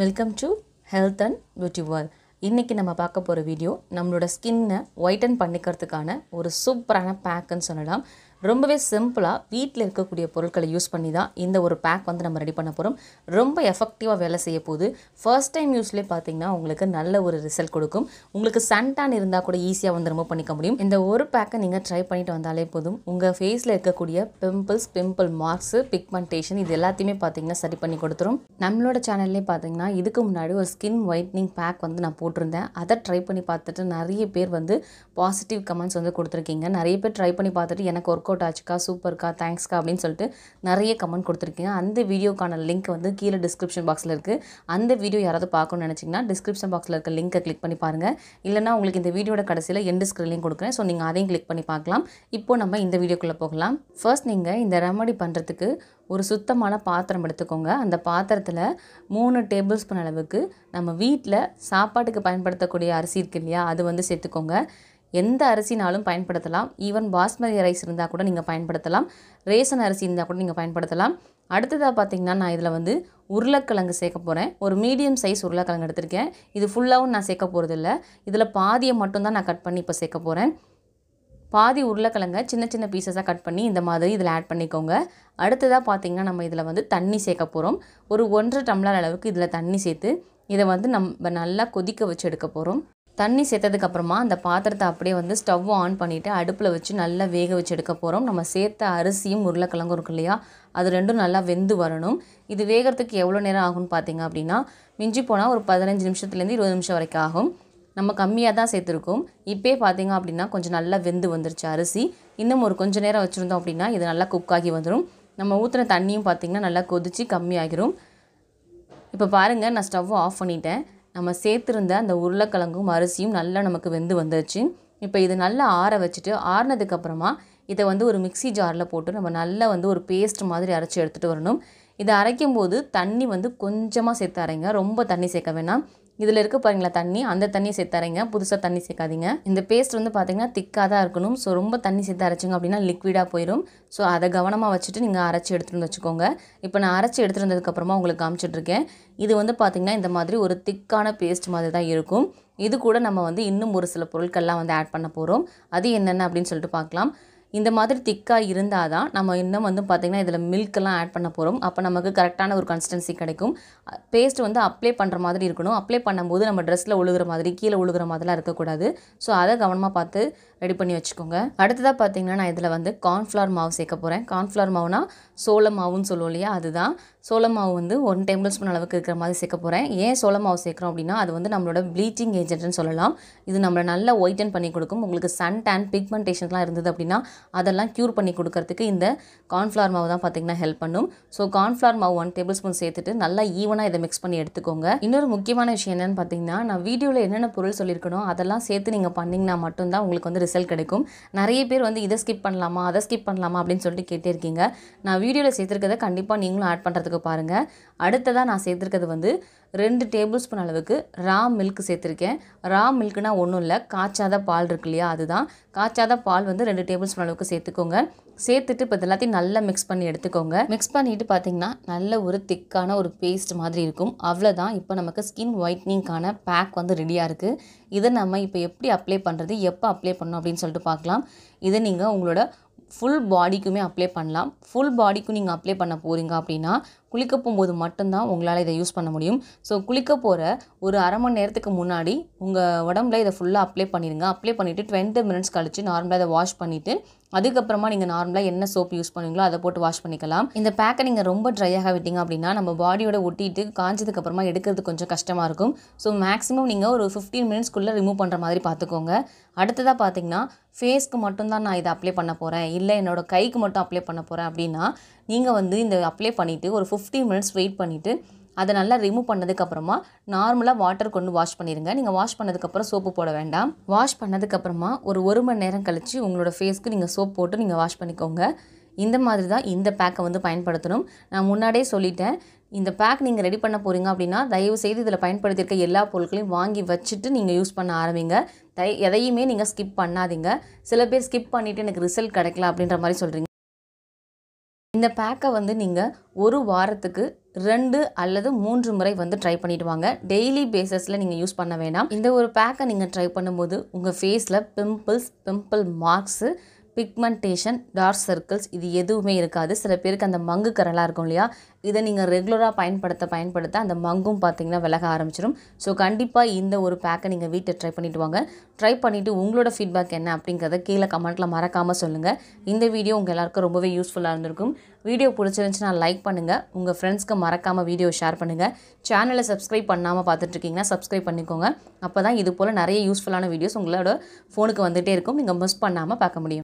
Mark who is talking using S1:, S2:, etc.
S1: welcome to health and beauty world இன்றைக்கி நம்ம பார்க்க போகிற வீடியோ நம்மளோட ஸ்கின்னை ஒயிட்டன் பண்ணிக்கிறதுக்கான ஒரு சூப்பரான பேக்குன்னு சொல்லலாம் ரொம்பவே சிம்பிளாக வீட்டில் இருக்கக்கூடிய பொருட்களை யூஸ் பண்ணி தான் இந்த ஒரு பேக் வந்து நம்ம ரெடி பண்ண போகிறோம் ரொம்ப எஃபெக்டிவாக வேலை செய்ய போகுது ஃபர்ஸ்ட் டைம் யூஸ்லேயே பார்த்தீங்கன்னா உங்களுக்கு நல்ல ஒரு ரிசல்ட் கொடுக்கும் உங்களுக்கு சன்டான் இருந்தால் கூட ஈஸியாக வந்து ரிமூவ் பண்ணிக்க முடியும் இந்த ஒரு பேக்கை நீங்கள் ட்ரை பண்ணிட்டு வந்தாலே போதும் உங்கள் ஃபேஸில் இருக்கக்கூடிய பிம்பிள்ஸ் பிம்பிள் மார்க்ஸு பிக்மெண்டேஷன் இது எல்லாத்தையுமே பார்த்தீங்கன்னா சரி பண்ணி கொடுத்துரும் நம்மளோட சேனல்லே பார்த்தீங்கன்னா இதுக்கு முன்னாடி ஒரு ஸ்கின் ஒயிட்னிங் பேக் வந்து நான் போட்டிருந்தேன் அதை ட்ரை பண்ணி பார்த்துட்டு நிறைய பேர் வந்து பாசிட்டிவ் கமெண்ட்ஸ் வந்து கொடுத்துருக்கீங்க நிறைய பேர் ட்ரை பண்ணி பார்த்துட்டு எனக்கு ஒரு ஒர்க் அவுட் ஆச்சுக்கா சூப்பர்க்கா தேங்க்ஸ்க்கா அப்படின்னு சொல்லிட்டு நிறைய கமெண்ட் கொடுத்துருக்கீங்க அந்த வீடியோக்கான லிங்க் வந்து கீழே டிஸ்கிரிப்ஷன் பாக்ஸில் இருக்குது அந்த வீடியோ யாராவது பார்க்கணும்னு நினச்சிங்கன்னா டிஸ்கிரிப்ஷன் பாக்ஸில் இருக்க லிங்க்கை கிளிக் பண்ணி பாருங்கள் இல்லைனா உங்களுக்கு இந்த வீடியோட கடைசியில் எண்டு ஸ்க்ரீன் கொடுக்குறேன் ஸோ நீங்கள் அதையும் கிளிக் பண்ணி பார்க்கலாம் இப்போது நம்ம இந்த வீடியோக்குள்ளே போகலாம் ஃபர்ஸ்ட் நீங்கள் இந்த ரெமடி பண்ணுறதுக்கு ஒரு சுத்தமான பாத்திரம் எடுத்துக்கோங்க அந்த பாத்திரத்தில் மூணு டேபிள் ஸ்பூன் அளவுக்கு நம்ம வீட்டில் சாப்பாட்டுக்கு பயன்படுத்தக்கூடிய அரிசி இருக்கு இல்லையா அது வந்து சேர்த்துக்கோங்க எந்த அரிசினாலும் பயன்படுத்தலாம் ஈவன் பாஸ்மதி ரைஸ் இருந்தால் கூட நீங்கள் பயன்படுத்தலாம் ரேசன் அரிசி இருந்தால் கூட நீங்கள் பயன்படுத்தலாம் அடுத்ததாக பார்த்திங்கன்னா நான் இதில் வந்து உருளைக்கிழங்கு சேர்க்க போகிறேன் ஒரு மீடியம் சைஸ் உருளைக்கிழங்கு எடுத்திருக்கேன் இது ஃபுல்லாகவும் நான் சேர்க்க போகிறதில்ல இதில் பாதியை மட்டும்தான் நான் கட் பண்ணி இப்போ சேர்க்க போகிறேன் பாதி உருளைக்கிழங்க சின்ன சின்ன பீசஸாக கட் பண்ணி இந்த மாதிரி இதில் ஆட் பண்ணிக்கோங்க அடுத்ததாக பார்த்திங்கன்னா நம்ம இதில் வந்து தண்ணி சேர்க்க போகிறோம் ஒரு ஒன்றரை டம்ளர் அளவுக்கு இதில் தண்ணி சேர்த்து இதை வந்து நம்ம நல்லா கொதிக்க வச்சு எடுக்க போகிறோம் தண்ணி சேர்த்ததுக்கப்புறமா அந்த பாத்திரத்தை அப்படியே வந்து ஸ்டவ் ஆன் பண்ணிவிட்டு அடுப்பில் வச்சு நல்லா வேக வச்சு எடுக்க போகிறோம் நம்ம சேர்த்த அரிசியும் உருளைக்கிழங்கும் இருக்கு இல்லையா அது ரெண்டும் நல்லா வெந்து வரணும் இது வேகிறதுக்கு எவ்வளோ நேரம் ஆகும்னு பார்த்தீங்க அப்படின்னா மிஞ்சி போனால் ஒரு பதினஞ்சு நிமிஷத்துலேருந்து இருபது நிமிஷம் வரைக்கும் ஆகும் நம்ம கம்மியாக தான் சேர்த்துருக்கோம் இப்போயே பார்த்தீங்க அப்படின்னா கொஞ்சம் நல்லா வெந்து வந்துருச்சு அரிசி இன்னும் ஒரு கொஞ்சம் நேரம் வச்சுருந்தோம் அப்படின்னா இது நல்லா குக் ஆகி வந்துடும் நம்ம ஊற்றின தண்ணியும் பார்த்திங்கன்னா நல்லா கொதித்து கம்மியாகிடும் இப்போ பாருங்கள் நான் ஸ்டவ் ஆஃப் பண்ணிட்டேன் நம்ம சேர்த்துருந்த அந்த உருளைக்கிழங்கும் அரிசியும் நல்லா நமக்கு வெந்து வந்துடுச்சு இப்போ இது நல்லா ஆற வச்சுட்டு ஆறினதுக்கப்புறமா இதை வந்து ஒரு மிக்சி ஜாரில் போட்டு நம்ம நல்லா வந்து ஒரு பேஸ்ட் மாதிரி அரைச்சி எடுத்துகிட்டு வரணும் இதை அரைக்கும் போது தண்ணி வந்து கொஞ்சமாக சேர்த்து அரைங்க ரொம்ப தண்ணி சேர்க்க வேணாம் இதில் இருக்க பாருங்களா தண்ணி அந்த தண்ணி சேர்த்து அரைங்க புதுசாக தண்ணி சேர்க்காதீங்க இந்த பேஸ்ட் வந்து பார்த்தீங்கன்னா திக்காக தான் இருக்கணும் ஸோ ரொம்ப தண்ணி சேர்த்து அரைச்சிங்க அப்படின்னா லிக்விடாக போயிடும் ஸோ அதை கவனமாக வச்சுட்டு நீங்கள் அரைச்சி எடுத்துகிட்டு வச்சுக்கோங்க இப்போ நான் அரைச்சி எடுத்துகிட்டு வந்ததுக்கப்புறமா உங்களுக்கு காமிச்சிட்ருக்கேன் இது வந்து பார்த்திங்கன்னா இந்த மாதிரி ஒரு திக்கான பேஸ்ட் மாதிரி தான் இருக்கும் இது கூட நம்ம வந்து இன்னும் ஒரு சில பொருட்கள்லாம் வந்து ஆட் பண்ண போகிறோம் அது என்னென்ன அப்படின்னு சொல்லிட்டு பார்க்கலாம் இந்த மாதிரி திக்காக இருந்தால் தான் நம்ம இன்னும் வந்து பார்த்திங்கன்னா இதில் மில்க்கெல்லாம் ஆட் பண்ண போகிறோம் அப்போ நமக்கு கரெக்டான ஒரு கன்சிஸ்டன்சி கிடைக்கும் பேஸ்ட் வந்து அப்ளை பண்ணுற மாதிரி இருக்கணும் அப்ளை பண்ணும்போது நம்ம ட்ரெஸ்ஸில் ஒழுகிற மாதிரி கீழே ஒழுகிற மாதிரிலாம் இருக்கக்கூடாது ஸோ அதை கவனமாக பார்த்து ரெடி பண்ணி வச்சுக்கோங்க அடுத்ததாக பார்த்திங்கன்னா நான் இதில் வந்து கார்ன்ஃப்ளவர் மாவு சேர்க்க போகிறேன் கார்ன்ஃப்ளவர் மாவுனா சோள மாவுன்னு சொல்லுவோம் இல்லையா அதுதான் சோளமாவு வந்து ஒன் டேபிள் ஸ்பூன் அளவுக்கு இருக்கிற மாதிரி சேர்க்க போகிறேன் ஏன் சோளமாவு சேர்க்குறோம் அப்படின்னா அது வந்து நம்மளோட ப்ளீச்சிங் ஏஜென்ட்னு சொல்லலாம் இது நம்மளை நல்லா ஒயிட்டன் பண்ணி கொடுக்கும் உங்களுக்கு சன் டேன் பிக்மெண்டேஷன்லாம் இருந்தது அப்படின்னா அதெல்லாம் க்யூர் பண்ணி கொடுக்கறதுக்கு இந்த கார்ன்ஃப்ளவர் மாவு தான் பார்த்திங்கன்னா ஹெல்ப் பண்ணும் ஸோ கார்ன்ஃப்ளவர் மாவு ஒன் டேபிள் ஸ்பூன் சேர்த்துட்டு நல்லா ஈவனாக இதை மிக்ஸ் பண்ணி எடுத்துக்கோங்க இன்னொரு முக்கியமான விஷயம் என்னென்னு பார்த்தீங்கன்னா நான் வீடியோவில் என்னென்ன பொருள் சொல்லியிருக்கணும் அதெல்லாம் சேர்த்து நீங்கள் பண்ணிங்கன்னா மட்டும்தான் உங்களுக்கு வந்து ரிசல்ட் கிடைக்கும் நிறைய பேர் வந்து இதை ஸ்கிப் பண்ணலாமா அதை ஸ்கிப் பண்ணலாமா அப்படின்னு சொல்லிட்டு கேட்டே இருக்கீங்க நான் வீடியோவில் சேர்த்துருக்கதை கண்டிப்பாக நீங்களும் ஆட் பண்ணுறதுக்கு அளவுக்கு பாருங்கள் அடுத்ததாக நான் சேர்த்துருக்கிறது வந்து ரெண்டு டேபிள் ஸ்பூன் அளவுக்கு ரா மில்க் சேர்த்துருக்கேன் ரா மில்க்குனா ஒன்றும் இல்லை காய்ச்சாத பால் இருக்கு இல்லையா அதுதான் காய்ச்சாத பால் வந்து ரெண்டு டேபிள் ஸ்பூன் அளவுக்கு சேர்த்துக்கோங்க சேர்த்துட்டு இப்போ எல்லாத்தையும் நல்லா மிக்ஸ் பண்ணி எடுத்துக்கோங்க மிக்ஸ் பண்ணிவிட்டு பார்த்தீங்கன்னா நல்ல ஒரு திக்கான ஒரு பேஸ்ட் மாதிரி இருக்கும் அவ்வளோதான் இப்போ நமக்கு ஸ்கின் ஒயிட்னிங்கான பேக் வந்து ரெடியாக இருக்குது இதை நம்ம இப்போ எப்படி அப்ளை பண்ணுறது எப்போ அப்ளை பண்ணோம் அப்படின்னு சொல்லிட்டு பார்க்கலாம் இதை நீங்கள் உங்களோட ஃபுல் பாடிக்குமே அப்ளை பண்ணலாம் ஃபுல் பாடிக்கும் நீங்கள் அப்ளை பண்ண போகிறீங்க அப்படின்னா குளிக்க போகும்போது மட்டும்தான் உங்களால் இதை யூஸ் பண்ண முடியும் ஸோ குளிக்க போகிற ஒரு அரை மணி நேரத்துக்கு முன்னாடி உங்கள் உடம்புல இதை ஃபுல்லாக அப்ளை பண்ணிடுங்க அப்ளை பண்ணிவிட்டு டுவெண்ட்டி மினிட்ஸ் கழித்து நார்மலாக இதை வாஷ் பண்ணிவிட்டு அதுக்கப்புறமா நீங்கள் நார்மலாக என்ன சோப் யூஸ் பண்ணுவீங்களோ அதை போட்டு வாஷ் பண்ணிக்கலாம் இந்த பேக்கை நீங்கள் ரொம்ப ட்ரையாக விட்டீங்க அப்படின்னா நம்ம பாடியோட ஒட்டிட்டு காஞ்சதுக்கப்புறமா எடுக்கிறது கொஞ்சம் கஷ்டமாக இருக்கும் ஸோ மேக்ஸிமம் நீங்கள் ஒரு ஃபிஃப்டீன் மினிட்ஸ்க்குள்ளே ரிமூவ் பண்ணுற மாதிரி பார்த்துக்கோங்க அடுத்ததாக பார்த்தீங்கன்னா ஃபேஸ்க்கு மட்டும்தான் நான் இதை அப்ளை பண்ண போகிறேன் இல்லை என்னோடய கைக்கு மட்டும் அப்ளை பண்ண போகிறேன் அப்படின்னா நீங்கள் வந்து இந்த அப்ளை பண்ணிவிட்டு ஒரு ஃபிஃப்டி மினிட்ஸ் வெயிட் பண்ணிவிட்டு அதை நல்லா ரிமூவ் பண்ணதுக்கப்புறமா நார்மலாக வாட்டர் கொண்டு வாஷ் பண்ணிடுங்க நீங்கள் வாஷ் பண்ணதுக்கப்புறம் சோப்பு போட வேண்டாம் வாஷ் பண்ணதுக்கப்புறமா ஒரு ஒரு மணி நேரம் கழித்து உங்களோட ஃபேஸ்க்கு நீங்கள் சோப் போட்டு நீங்கள் வாஷ் பண்ணிக்கோங்க இந்த மாதிரி தான் இந்த பேக்கை வந்து பயன்படுத்தணும் நான் முன்னாடியே சொல்லிட்டேன் இந்த பேக் நீங்கள் ரெடி பண்ண போகிறீங்க அப்படின்னா தயவு செய்து இதில் பயன்படுத்தியிருக்க எல்லா பொருட்களையும் வாங்கி வச்சுட்டு நீங்கள் யூஸ் பண்ண ஆரம்பிங்க தய எதையுமே நீங்கள் ஸ்கிப் பண்ணாதீங்க சில பேர் ஸ்கிப் பண்ணிவிட்டு எனக்கு ரிசல்ட் கிடைக்கல அப்படின்ற மாதிரி சொல்கிறீங்க இந்த பேக்கை வந்து நீங்கள் ஒரு வாரத்துக்கு ரெண்டு அல்லது மூன்று முறை வந்து ட்ரை பண்ணிட்டு வாங்க டெய்லி பேசஸில் நீங்கள் யூஸ் பண்ண வேணாம் இந்த ஒரு பேக்கை நீங்கள் ட்ரை பண்ணும்போது உங்கள் ஃபேஸில் pimples pimple marks pigmentation dark circles இது எதுவுமே இருக்காது சில பேருக்கு அந்த மங்கு கரலாக இருக்கும் இல்லையா இதை நீங்கள் ரெகுலராக பயன்படுத்த பயன்படுத்த அந்த மங்கும் பார்த்திங்கன்னா விலக ஆரம்பிச்சிடும் ஸோ கண்டிப்பாக இந்த ஒரு பேக்கை நீங்கள் வீட்டை ட்ரை பண்ணிவிட்டு வாங்க ட்ரை பண்ணிவிட்டு உங்களோட ஃபீட்பேக் என்ன அப்படிங்கிறத கீழே கமெண்ட்டில் மறக்காமல் சொல்லுங்கள் இந்த வீடியோ உங்கள் எல்லாருக்கும் ரொம்பவே யூஸ்ஃபுல்லாக இருந்திருக்கும் வீடியோ பிடிச்சிருந்துச்சுன்னா லைக் பண்ணுங்கள் உங்கள் ஃப்ரெண்ட்ஸ்க்கு மறக்காமல் வீடியோ ஷேர் பண்ணுங்கள் சேனலை சப்ஸ்கிரைப் பண்ணாமல் பார்த்துட்ருக்கீங்கன்னா சப்ஸ்கிரைப் பண்ணிக்கோங்க அப்போ தான் இது போல் நிறைய யூஸ்ஃபுல்லான வீடியோஸ் உங்களோட ஃபோனுக்கு வந்துகிட்டே இருக்கும் நீங்கள் மிஸ் பண்ணாமல் பார்க்க முடியும்